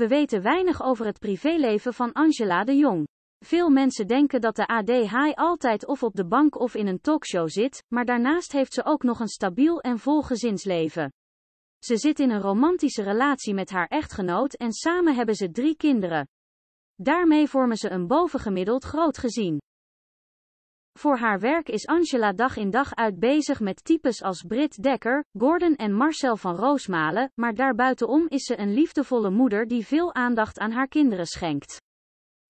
We weten weinig over het privéleven van Angela de Jong. Veel mensen denken dat de ADH altijd of op de bank of in een talkshow zit, maar daarnaast heeft ze ook nog een stabiel en vol gezinsleven. Ze zit in een romantische relatie met haar echtgenoot en samen hebben ze drie kinderen. Daarmee vormen ze een bovengemiddeld groot gezin. Voor haar werk is Angela dag in dag uit bezig met types als Britt Dekker, Gordon en Marcel van Roosmalen, maar daarbuitenom is ze een liefdevolle moeder die veel aandacht aan haar kinderen schenkt.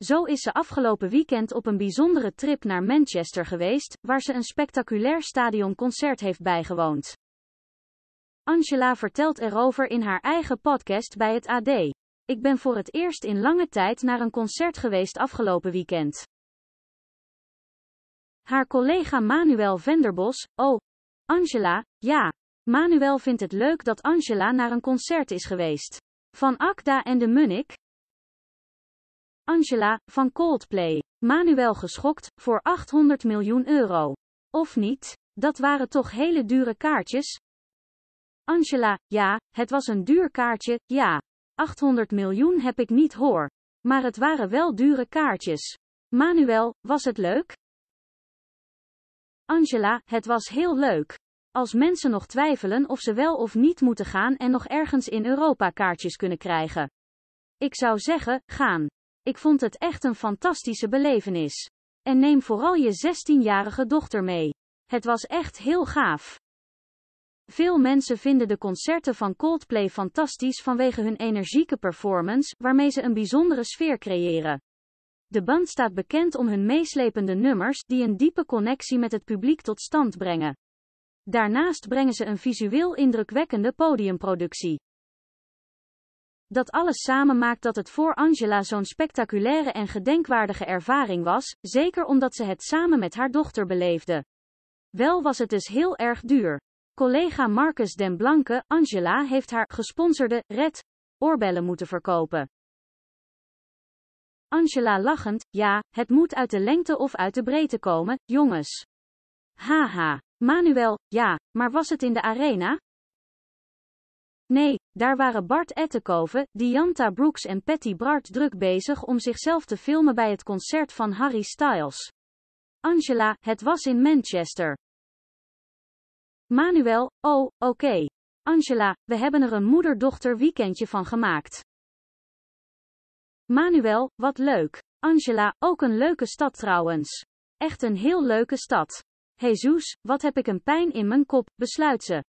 Zo is ze afgelopen weekend op een bijzondere trip naar Manchester geweest, waar ze een spectaculair stadionconcert heeft bijgewoond. Angela vertelt erover in haar eigen podcast bij het AD. Ik ben voor het eerst in lange tijd naar een concert geweest afgelopen weekend. Haar collega Manuel Venderbos, oh, Angela, ja. Manuel vindt het leuk dat Angela naar een concert is geweest. Van Akda en de Munnik. Angela, van Coldplay. Manuel geschokt, voor 800 miljoen euro. Of niet? Dat waren toch hele dure kaartjes? Angela, ja, het was een duur kaartje, ja. 800 miljoen heb ik niet hoor. Maar het waren wel dure kaartjes. Manuel, was het leuk? Angela, het was heel leuk. Als mensen nog twijfelen of ze wel of niet moeten gaan en nog ergens in Europa kaartjes kunnen krijgen. Ik zou zeggen, gaan. Ik vond het echt een fantastische belevenis. En neem vooral je 16-jarige dochter mee. Het was echt heel gaaf. Veel mensen vinden de concerten van Coldplay fantastisch vanwege hun energieke performance, waarmee ze een bijzondere sfeer creëren. De band staat bekend om hun meeslepende nummers, die een diepe connectie met het publiek tot stand brengen. Daarnaast brengen ze een visueel indrukwekkende podiumproductie. Dat alles samen maakt dat het voor Angela zo'n spectaculaire en gedenkwaardige ervaring was, zeker omdat ze het samen met haar dochter beleefde. Wel was het dus heel erg duur. Collega Marcus Den Blanke, Angela, heeft haar gesponsorde Red oorbellen moeten verkopen. Angela lachend, ja, het moet uit de lengte of uit de breedte komen, jongens. Haha. Manuel, ja, maar was het in de arena? Nee, daar waren Bart Ettenkoven, Dianta Brooks en Patty Bart druk bezig om zichzelf te filmen bij het concert van Harry Styles. Angela, het was in Manchester. Manuel, oh, oké. Angela, we hebben er een moeder-dochter weekendje van gemaakt. Manuel, wat leuk. Angela, ook een leuke stad trouwens. Echt een heel leuke stad. Jesus, wat heb ik een pijn in mijn kop, besluit ze.